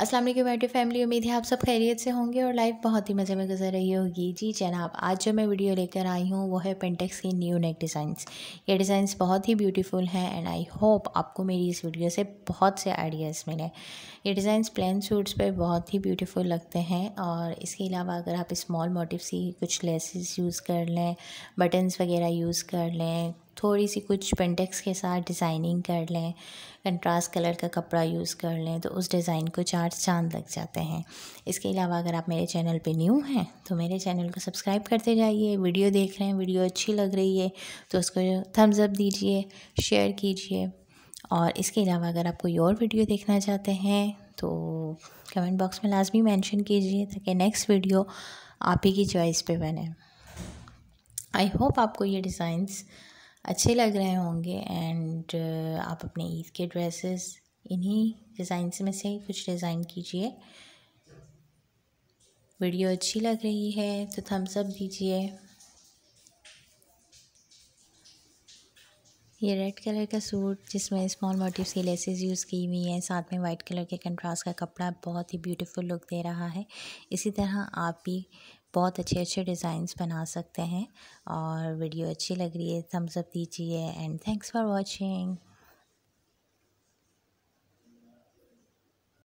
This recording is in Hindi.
असल वालेकुम फैमिली उम्मीद है आप सब खैरियत से होंगे और लाइफ बहुत ही मज़े में गुजर रही होगी जी जनाब आज जो मैं वीडियो लेकर आई हूँ वो है पेंटेक्स की न्यू नेक डिज़ाइंस ये डिज़ाइंस बहुत ही ब्यूटीफुल हैं एंड आई होप आपको मेरी इस वीडियो से बहुत से आइडियाज़ मिले ये डिज़ाइंस प्लेन सूट्स पर बहुत ही ब्यूटीफुल लगते हैं और इसके अलावा अगर आप स्मॉल मोटिव से कुछ लेसेस यूज़ कर लें बटन्स वगैरह यूज़ कर लें थोड़ी सी कुछ पेंटेक्स के साथ डिज़ाइनिंग कर लें कंट्रास्ट कलर का कपड़ा यूज़ कर लें तो उस डिज़ाइन को चार चांद लग जाते हैं इसके अलावा अगर आप मेरे चैनल पे न्यू हैं तो मेरे चैनल को सब्सक्राइब करते जाइए वीडियो देख रहे हैं वीडियो अच्छी लग रही है तो उसको थम्स अप दीजिए शेयर कीजिए और इसके अलावा अगर आप कोई और वीडियो देखना चाहते हैं तो कमेंट बॉक्स में लाजमी मैंशन कीजिए ताकि नेक्स्ट वीडियो आप ही की चॉइस पर बने आई होप आपको ये डिज़ाइंस अच्छे लग रहे होंगे एंड uh, आप अपने ईद के ड्रेसेस इन्हीं डिज़ाइंस में से कुछ डिज़ाइन कीजिए वीडियो अच्छी लग रही है तो थम्स अप दीजिए ये रेड कलर का सूट जिसमें स्मॉल मोटिव की लेसेस यूज़ की हुई हैं साथ में वाइट कलर के कंट्रास्ट का कपड़ा बहुत ही ब्यूटीफुल लुक दे रहा है इसी तरह आप भी बहुत अच्छे अच्छे डिज़ाइंस बना सकते हैं और वीडियो अच्छी लग रही है थम्सअप दीजिए एंड थैंक्स फॉर वॉचिंग